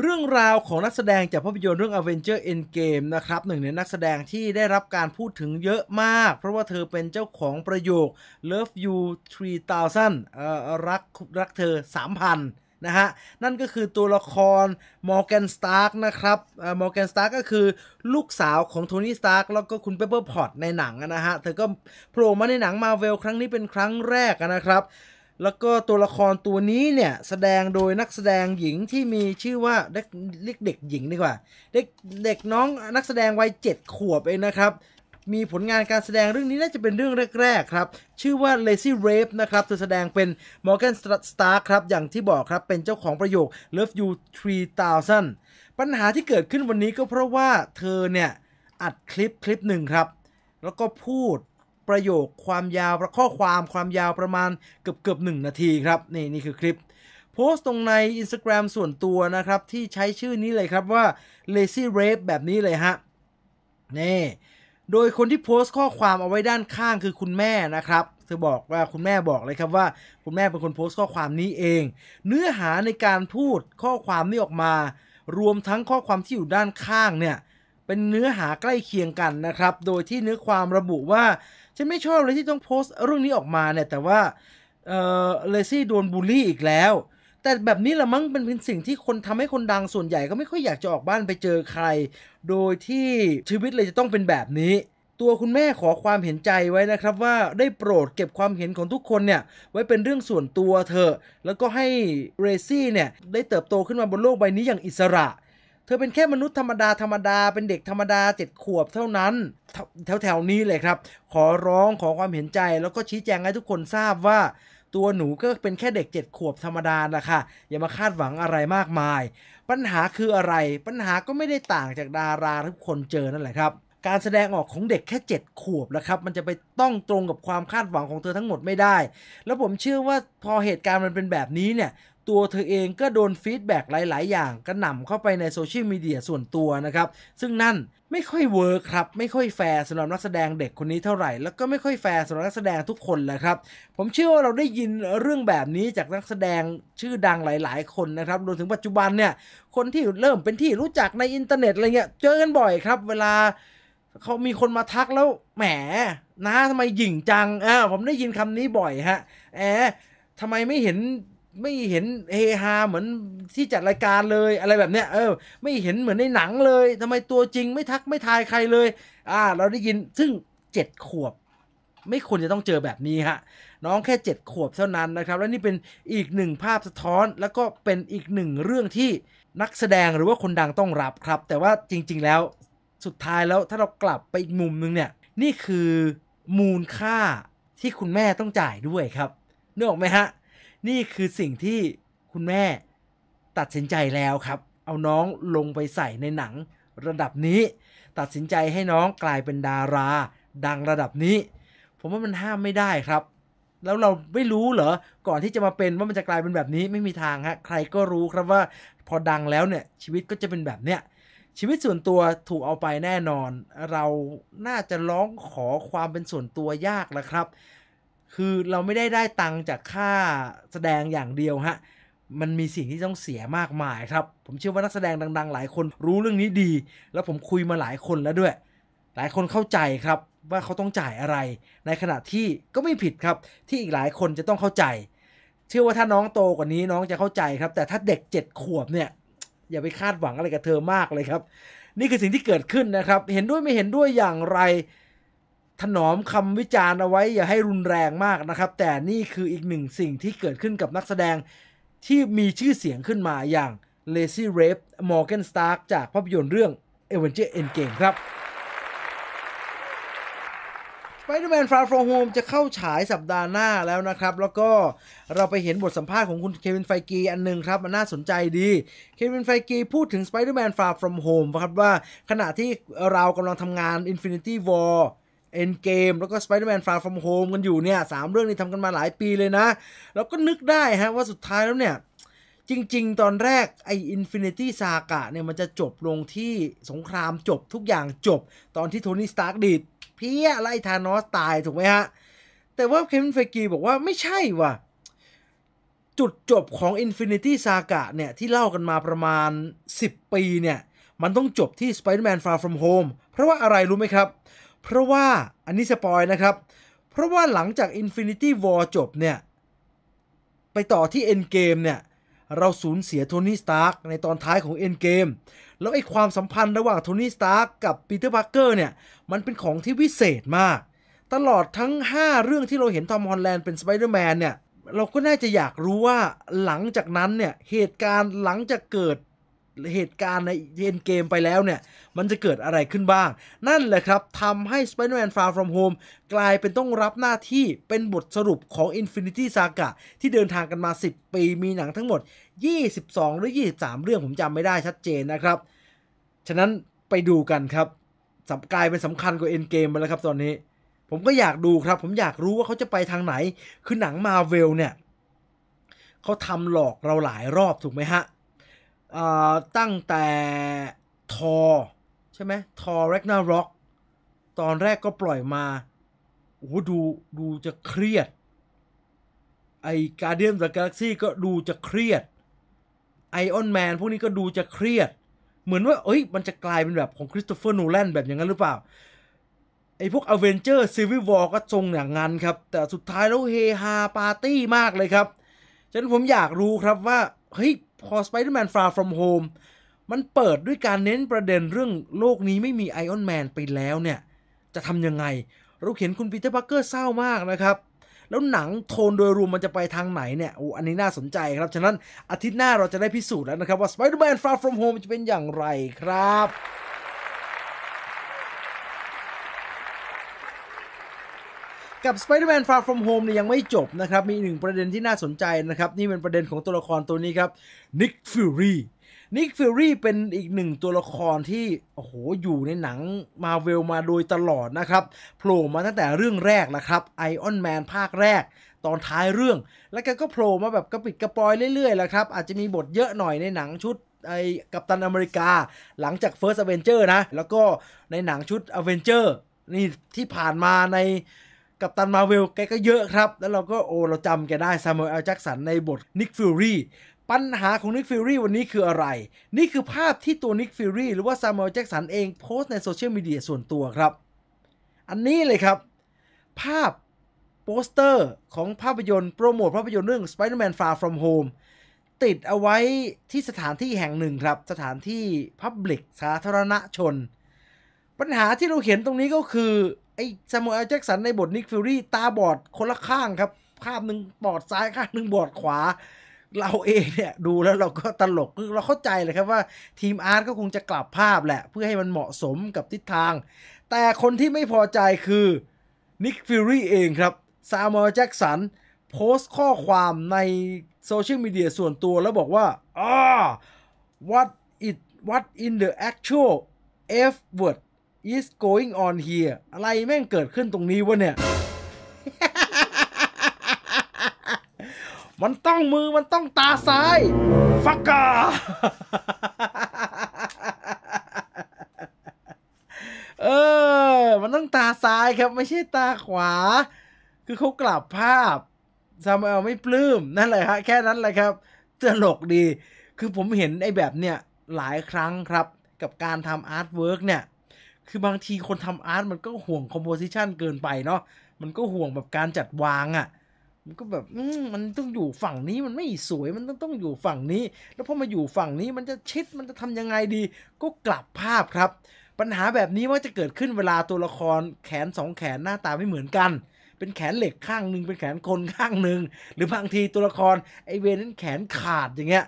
เรื่องราวของนักแสดงจากภาพยนตร์เรื่อง Avenger Endgame นะครับหนึ่งในนักแสดงที่ได้รับการพูดถึงเยอะมาก เพราะว่าเธอเป็นเจ้าของประโยค Love you 3000เอ่อรักรักเธอ 3,000นะฮะนั่นก็คือตัวละคร Morgan Stark นะครับมอร์แกนสตาร์กก็คือลูกสาวของโทนี่สตาร์กแล้วก็คุณเปเปอร์พอตในหนังนะฮะเธอก็โผล่มาในหนังมาเวลครั้งนี้เป็นครั้งแรกนะครับแล้วก็ตัวละครตัวนี้เนี่ย แสดงโดยนักแสดงหญิงที่มีชื่อว่าเด็กเด็กหญิงดีกว่าเด็กเด็กน้องนักแสดงวัยเจ็ดขวบเองนะครับ มีผลงานการแสดงเรื่องนี้น่าจะเป็นเรื่องแรกๆครับ ชื่อว่า Lazy Rape นะครับเธอแสดงเป็น Morgan Star ครับ อย่างที่บอกครับ เป็นเจ้าของประโยค Love You 3000 ปัญหาที่เกิดขึ้นวันนี้ก็เพราะว่าเธอเนี่ยอัดคลิปคลิปหนึ่งครับแล้วก็พูดประโยคความยาวข้อความความยาวประมาณเกือบเกือบหนึ่งนาทีครับ นี่นี่คือคลิป โพสต์ตรงใน Instagram ส่วนตัวนะครับที่ใช้ชื่อนี้เลยครับว่า lazy rape แบบนี้เลยฮะนี่โดยคนที่โพสต์ข้อความเอาไว้ด้านข้างคือคุณแม่นะครับเธอบอกว่าคุณแม่บอกเลยครับว่าคุณแม่เป็นคนโพสต์ข้อความนี้เอง เนื้อหาในการพูดข้อความนี้ออกมา รวมทั้งข้อความที่อยู่ด้านข้างเนี่ยเป็นเนื้อหาใกล้เคียงกันนะครับ โดยที่เนื้อความระบุว่า ฉันไม่ชอบเลยที่ต้องโพสต์เรื่องนี้ออกมาเนี่ย แต่ว่าเออเลซี่โดนบูลลี่อีกแล้ว แต่แบบนี้ละมั้งเป็นสิ่งที่คนทำให้คนดังส่วนใหญ่ก็ไม่ค่อยอยากจะออกบ้านไปเจอใคร โดยที่ชีวิตเลยจะต้องเป็นแบบนี้ ตัวคุณแม่ขอความเห็นใจไว้นะครับ ว่าได้โปรดเก็บความเห็นของทุกคนเนี่ยไว้เป็นเรื่องส่วนตัวเถอะ แล้วก็ให้เรซี่เนี่ยได้เติบโตขึ้นมาบนโลกใบนี้อย่างอิสระธอเป็นแค่มนุษย์ธรรมดาธรรมดาเป็นเด็กธรรมดาเจ็ดขวบเท่านั้น แถวแถวนี้เลยครับ ขอร้องขอความเห็นใจแล้วก็ชี้แจงให้ทุกคนทราบว่าตัวหนูก็เป็นแค่เด็กเจ็ดขวบธรรมดานะคะอย่ามาคาดหวังอะไรมากมาย ปัญหาคืออะไร ปัญหาก็ไม่ได้ต่างจากดาราทุกคนเจอนั่นแหละครับการแสดงออกของเด็กแค่ 7 ขวบนะครับมันจะไปต้องตรงกับความคาดหวังของเธอทั้งหมดไม่ได้ แล้วผมเชื่อว่าพอเหตุการณ์มันเป็นแบบนี้เนี่ยตัวเธอเองก็โดนฟีดแบ็กหลาย ๆ อย่างกระหน่ำเข้าไปในโซเชียลมีเดียส่วนตัวนะครับ ซึ่งนั่นไม่ค่อยเวิร์คครับ ไม่ค่อยแฟร์สำหรับนักแสดงเด็กคนนี้เท่าไหร่แล้วก็ไม่ค่อยแฟร์สำหรับนักแสดงทุกคนเลยครับ ผมเชื่อว่าเราได้ยินเรื่องแบบนี้จากนักแสดงชื่อดังหลาย ๆ คนนะครับรวมถึงปัจจุบันเนี่ยคนที่เริ่มเป็นที่รู้จักในอินเทอร์เน็ตอะไรเงี้ยเจอกันบ่อยครับเวลาเขามีคนมาทักแล้วแหมนะทำไมหยิ่งจังอ่าผมได้ยินคำนี้บ่อยฮะแหมทำไมไม่เห็นไม่เห็นเฮฮา เหมือนที่จัดรายการเลย อะไรแบบเนี้ยเออไม่เห็นเหมือนในหนังเลย ทำไมตัวจริงไม่ทักไม่ทายใครเลย อ่า เราได้ยินซึ่งเจ็ดขวบ ไม่ควรจะต้องเจอแบบนี้ฮะน้องแค่เจ็ดขวบเท่านั้นนะครับ และนี่เป็นอีกหนึ่งภาพสะท้อนแล้วก็เป็นอีกหนึ่งเรื่องที่นักแสดงหรือว่าคนดังต้องรับครับ แต่ว่าจริง ๆ แล้วสุดท้ายแล้วถ้าเรากลับไปอีกมุมนึงเนี่ยนี่คือมูลค่าที่คุณแม่ต้องจ่ายด้วยครับนึกออกไหมฮะนี่คือสิ่งที่คุณแม่ตัดสินใจแล้วครับ เอาน้องลงไปใส่ในหนังระดับนี้ ตัดสินใจให้น้องกลายเป็นดาราดังระดับนี้ ผมว่ามันห้ามไม่ได้ครับ แล้วเราไม่รู้เหรอ ก่อนที่จะมาเป็นว่ามันจะกลายเป็นแบบนี้ไม่มีทางฮะใครก็รู้ครับว่าพอดังแล้วเนี่ยชีวิตก็จะเป็นแบบเนี้ย ชีวิตส่วนตัวถูกเอาไปแน่นอน เราน่าจะร้องขอความเป็นส่วนตัวยากแล้วครับคือเราไม่ได้ได้ตังค์จากค่าแสดงอย่างเดียวฮะ มันมีสิ่งที่ต้องเสียมากมายครับ ผมเชื่อว่านักแสดง ดังๆหลายคนรู้เรื่องนี้ดี แล้วผมคุยมาหลายคนแล้วด้วย หลายคนเข้าใจครับว่าเขาต้องจ่ายอะไร ในขณะที่ก็ไม่ผิดครับที่อีกหลายคนจะต้องเข้าใจ เชื่อว่าถ้าน้องโตกว่านี้น้องจะเข้าใจครับ แต่ถ้าเด็กเจ็ดขวบเนี่ยอย่าไปคาดหวังอะไรกับเธอมากเลยครับ นี่คือสิ่งที่เกิดขึ้นนะครับ เห็นด้วยไม่เห็นด้วยอย่างไรถนอมคำวิจารณ์เอาไว้อย่าให้รุนแรงมากนะครับ แต่นี่คืออีกหนึ่งสิ่งที่เกิดขึ้นกับนักแสดงที่มีชื่อเสียงขึ้นมาอย่าง l a ่เรฟ มอร์แกน สตาร์กจากภาพยนตร์เรื่อง Avenger Endgame ครับ Spider-Man Far From Home จะเข้าฉายสัปดาห์หน้าแล้วนะครับ แล้วก็เราไปเห็นบทสัมภาษณ์ของคุณเควิน ไฟกีอันนึงครับมันน่าสนใจดีเควิน ไฟกีพูดถึง Spider-Man Far From Home ครับว่า ขณะที่เรากำลังทำงาน Infinity War เอ็นเกมแล้วก็ Spider-Man Far From Home กันอยู่เนี่ยสามเรื่องนี้ทำกันมาหลายปีเลยนะ แล้วก็นึกได้ฮะว่าสุดท้ายแล้วเนี่ย จริง ๆ ตอนแรกไอ้ Infinity Saga เนี่ย มันจะจบลงที่สงครามจบทุกอย่างจบตอนที่โทนี่สตาร์กดีด เพี้ยไล่ธานอสตายถูกไหมฮะ แต่ว่าเคมินเฟกีบอกว่าไม่ใช่ว่ะ จุดจบของ Infinity Saga เนี่ย ที่เล่ากันมาประมาณ 10 ปีเนี่ยมันต้องจบที่ Spider-Man Far From Home เพราะว่าอะไรรู้ไหมครับเพราะว่าอันนี้สปอยนะครับ เพราะว่าหลังจาก Infinity War จบเนี่ย ไปต่อที่ Endgame เนี่ย เราสูญเสียโทนี่สตาร์กในตอนท้ายของ Endgame แล้วไอ้ความสัมพันธ์ระหว่างโทนี่สตาร์กกับปีเตอร์พาร์เกอร์เนี่ย มันเป็นของที่วิเศษมาก ตลอดทั้ง 5 เรื่องที่เราเห็นทอมฮอลแลนด์เป็นสไปเดอร์แมนเนี่ย เราก็น่าจะอยากรู้ว่าหลังจากนั้นเนี่ยเหตุการณ์หลังจากเกิดเหตุการณ์ในเอ็นเกมไปแล้วเนี่ย มันจะเกิดอะไรขึ้นบ้าง นั่นแหละครับทำให้ Spider-Man Far From Home กลายเป็นต้องรับหน้าที่เป็นบทสรุปของ Infinity Saga ที่เดินทางกันมา 10 ปีมีหนังทั้งหมด 22 หรือ 23 เรื่องผมจำไม่ได้ชัดเจนนะครับ ฉะนั้นไปดูกันครับสับกลายเป็นสำคัญกว่าเอ็นเกมไปแล้วครับตอนนี้ ผมก็อยากดูครับ ผมอยากรู้ว่าเขาจะไปทางไหนคือหนังมาเวลเนี่ยเขาทำหลอกเราหลายรอบถูกไหมฮะตั้งแต่ทอใช่ไหมทอแร็กนาร็อกตอนแรกก็ปล่อยมา โอ้ดู ดูจะเครียด ไอการเดียมจากกาแล็กซี่ก็ดูจะเครียดไอออนแมนพวกนี้ก็ดูจะเครียด เหมือนว่า เอ้ยมันจะกลายเป็นแบบของคริสโตเฟอร์โนแลนแบบอย่างนั้นหรือเปล่า ไอพวกอเวนเจอร์ซีวิวอลก็ทรงอย่างนั้นครับ แต่สุดท้ายแล้วเฮฮาปาร์ตี้มากเลยครับฉะนั้นผมอยากรู้ครับว่า เฮ้ยพอ Spider-Man Far From Home มันเปิดด้วยการเน้นประเด็นเรื่องโลกนี้ไม่มีไอออนแมนไปแล้วเนี่ย จะทำยังไง เราเห็นคุณปีเตอร์พาร์เกอร์เศร้ามากนะครับ แล้วหนังโทนโดยรวมมันจะไปทางไหนเนี่ยโอ้อันนี้น่าสนใจครับ ฉะนั้นอาทิตย์หน้าเราจะได้พิสูจน์แล้วนะครับ ว่า Spider-Man Far From Home จะเป็นอย่างไรครับกับ Spider-Man Far From Home เนี่ยยังไม่จบนะครับ มีหนึ่งประเด็นที่น่าสนใจนะครับ นี่เป็นประเด็นของตัวละครตัวนี้ครับ Nick Fury Nick Fury เป็นอีกหนึ่งตัวละครที่ โอ้โห อยู่ในหนังมาเวลมาโดยตลอดนะครับ โผล่มาตั้งแต่เรื่องแรกนะครับ i r o อนแมนภาคแรก ตอนท้ายเรื่อง แล้วก็โผล่มาแบบกระปิดกระปอยเรื่อยๆแหละครับ อาจจะมีบทเยอะหน่อยในหนังชุดไอ้กัปตันอเมริกา หลังจาก First Avenger นะ แล้วก็ในหนังชุด Avenger นี่ที่ผ่านมาในกับตันมาเวลแกก็เยอะครับ แล้วเราก็ โอเราจำแกได้ ซามูเอลแจ็กสันในบทนิกฟิวรี่ ปัญหาของนิกฟิวรี่วันนี้คืออะไร นี่คือภาพที่ตัวนิกฟิวรี่หรือว่าซามูเอลแจ็กสันเองโพสในโซเชียลมีเดียส่วนตัวครับ อันนี้เลยครับ ภาพโปสเตอร์ของภาพยนตร์โปรโมทภาพยนตร์เรื่อง Spider-Man Far From Home ติดเอาไว้ที่สถานที่แห่งหนึ่งครับ สถานที่พับลิกสาธารณชน ปัญหาที่เราเห็นตรงนี้ก็คือไอ้ซามูเอลแจ็กสันในบทนิกฟิวรี่ตาบอดคนละข้างครับข้างหนึ่งบอดซ้ายข้างหนึ่งบอดขวา เราเองเนี่ย ดูแล้วเราก็ตลกเราเข้าใจเลยครับว่า ทีมอาร์ตก็คงจะกลับภาพแหละ เพื่อให้มันเหมาะสมกับทิศทาง แต่คนที่ไม่พอใจคือนิกฟิวรี่เองครับซามูเอลแจ็กสันโพสต์ข้อความในโซเชียลมีเดียส่วนตัวแล้วบอกว่าอ๋อ what it what in the actual f word is going on here อะไรแม่งเกิดขึ้นตรงนี้วะเนี่ย มันต้องมือมันต้องตาซ้ายฟักกาเออ มันต้องตาซ้ายครับ ไม่ใช่ตาขวา คือเขากลับภาพซามเอลไม่ปลื้มนั่นแหละับแค่นั้นแหละครับตลกดี คือผมเห็นไอ้แบบเนี่ยหลายครั้งครับ กับการทำอาร์ตเวิร์กเนี่ยคือบางทีคนทำอาร์ตมันก็ห่วงคอมโพสิชันเกินไปเนาะ มันก็ห่วงแบบการจัดวางอะ่ะ มันก็แบบมันต้องอยู่ฝั่งนี้มันไม่สวย มันต้องต้องอยู่ฝั่งนี้ แล้วพอมาอยู่ฝั่งนี้มันจะชิด มันจะทำยังไงดี ก็กลับภาพครับ ปัญหาแบบนี้ว่าจะเกิดขึ้นเวลาตัวละครแขนสองแขนหน้าตาไม่เหมือนกัน เป็นแขนเหล็กข้างหนึ่งเป็นแขนคนข้างหนึ่งหรือบางทีตัวละครไอเวนนั้นแขนขาดอย่างเงี้ย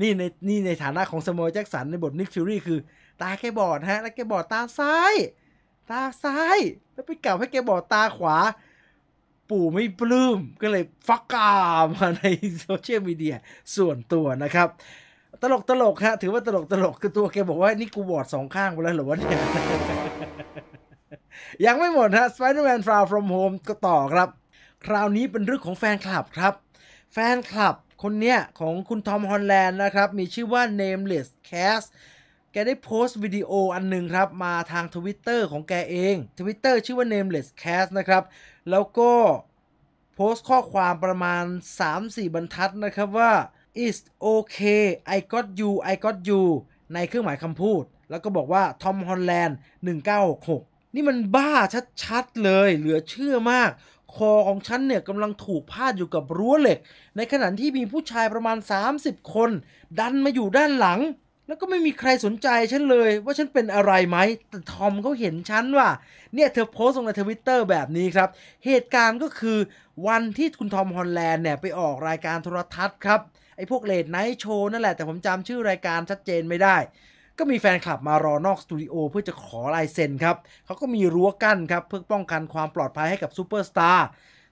นี่ในนี่ในฐานะของสมอลแจ็คสันในบทนิกฟิลลี่คือตาแกบอดฮะ แล้วแกบอดตาซ้ายตาซ้าย แล้วไปกล่าให้แกบอดตาขวา ปู่ไม่ปลื้ม ก็เลย ฟักกามาในโซเชียลมีเดียส่วนตัวนะครับ ตลกตลกฮะ ถือว่าตลกตลกคือตัวแกบอกว่า นี่กูบอดสองข้างไปแล้วหรือวะเนี่ย ยังไม่หมดฮะ Spider-Man Far From Home ก็ต่อครับ คราวนี้เป็นเรื่องของแฟนคลับครับ แฟนคลับคนเนี้ยของคุณทอมฮอลแลนด์นะครับ มีชื่อว่า Nameless Cast แกได้โพสต์วิดีโออันหนึ่งครับ มาทางทวิตเตอร์ของแกเอง Twitter ชื่อว่า Nameless Cast นะครับ แล้วก็โพสต์ข้อความประมาณ 3-4บรรทัดนะครับว่า is okay I got you I got you ในเครื่องหมายคำพูด แล้วก็บอกว่าทอมฮอลแลนด์1966นี่มันบ้าชัดๆเลยเหลือเชื่อมาก คอของฉันเนี่ยกำลังถูกพาดอยู่กับรั้วเหล็ก ในขณะที่มีผู้ชายประมาณ 30 คน ดันมาอยู่ด้านหลังแล้วก็ไม่มีใครสนใจฉันเลยว่าฉันเป็นอะไรไหมแต่ทอมเขาเห็นฉันว่า เนี่ยเธอโพสต์ลงในทวิตเตอร์แบบนี้ครับ เหตุการณ์ก็คือวันที่คุณทอมฮอลแลนด์เนี่ยไปออกรายการโทรทัศน์ครับ ไอ้พวกเลดไนท์โชว์นั่นแหละแต่ผมจำชื่อรายการชัดเจนไม่ได้ ก็มีแฟนคลับมารอนอกสตูดิโอเพื่อจะขอลายเซ็นครับเขาก็มีรั้วกั้นครับ เพื่อป้องกันความปลอดภัยให้กับซูเปอร์สตาร์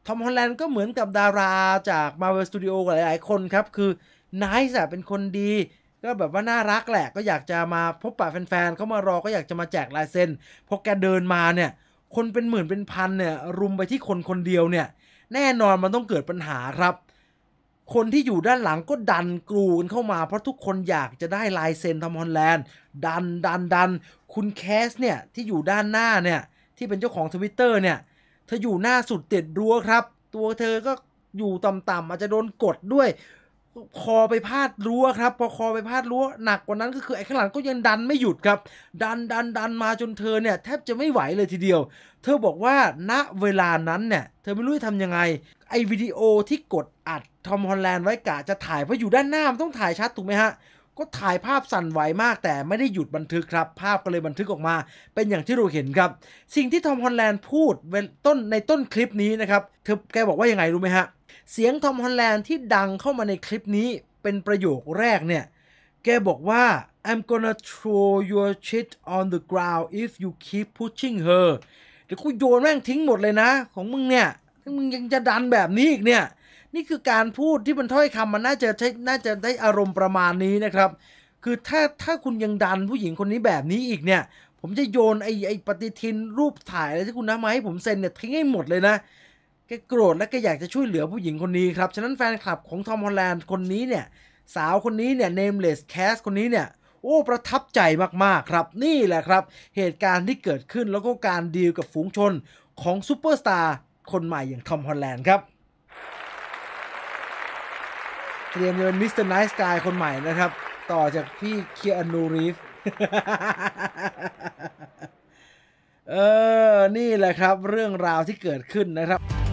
ทอมฮอลแลนด์ก็เหมือนกับดาราจากมาเวลสตูดิโอหลายๆคนครับคือไนท์เป็นคนดีก็แบบว่าน่ารักแหละก็อยากจะมาพบปะแฟน ๆเขามารอก็อยากจะมาแจกลายเซ็นพราะแกเดินมาเนี่ยคนเป็นหมื่นเป็นพันเนี่ย รุมไปที่คนคนเดียวเนี่ย แน่นอนมันต้องเกิดปัญหาครับ คนที่อยู่ด้านหลังก็ดันกรูกันเข้ามาเพราะทุกคนอยากจะได้ลายเซ็นทอมฮอลแลนด์ ดันดันดันคุณแคสเนี่ยที่อยู่ด้านหน้าเนี่ยที่เป็นเจ้าของทวิตเตอร์เนี่ยเธออยู่หน้าสุดเต็ดรั้วครับ ตัวเธอก็อยู่ต่ำๆอาจจะโดนกดด้วยคอไปพาดรั้วครับพอคอไปพาดรั้วหนักกว่านั้นก็คือไอ้ข้างหลังก็ยังดันไม่หยุดครับ ดันดันดันมาจนเธอเนี่ยแทบจะไม่ไหวเลยทีเดียว เธอบอกว่าณเวลานั้นเนี่ย เธอไม่รู้จะทำยังไง ไอ้วิดีโอที่กดอัดทอมฮอลแลนด์ไว้กะจะถ่ายเพราะอยู่ด้านหน้ามันต้องถ่ายชัดถูกไหมฮะก็ถ่ายภาพสั่นไหวมากแต่ไม่ได้หยุดบันทึกครับภาพก็เลยบันทึกออกมา เป็นอย่างที่เราเห็นครับ สิ่งที่ทอมฮอลแลนด์พูดต้นในต้นคลิปนี้นะครับเธอแกบอกว่ายังไงรู้ไหมฮะเสียงทอมฮอลแลนด์ที่ดังเข้ามาในคลิปนี้เป็นประโยคแรกเนี่ย แกบอกว่า I'm gonna throw your shit on the ground if you keep pushing her เดี๋ยวกูโยนแม่งทิ้งหมดเลยนะ ของมึงเนี่ยมึงยังจะดันแบบนี้อีกเนี่ย นี่คือการพูดที่มันถ้อยคำมันน่าจะใช้น่าจะได้อารมณ์ประมาณนี้นะครับ คือถ้าถ้าคุณยังดันผู้หญิงคนนี้แบบนี้อีกเนี่ย ผมจะโยนไอ้ไอ้ปฏิทินรูปถ่ายอะไรที่คุณนำมาให้ผมเซ็นเนี่ยทิ้งให้หมดเลยนะแกโกรธและแกอยากจะช่วยเหลือผู้หญิงคนนี้ครับ ฉะนั้นแฟนคลับของทอมฮอลแลนด์คนนี้เนี่ย สาวคนนี้เนี่ยเนมเลสแคสคนนี้เนี่ย โอ้ประทับใจมากๆครับนี่แหละครับเหตุการณ์ที่เกิดขึ้นแล้วก็การดีลกับฝูงชนของซูเปอร์สตาร์คนใหม่อย่างทอมฮอลแลนด์ครับเตรียมจะเป็นมิสเตอร์ไนท์กายคนใหม่นะครับ ต่อจากพี่เคียร์นูรีฟ เออ นี่แหละครับเรื่องราวที่เกิดขึ้นนะครับ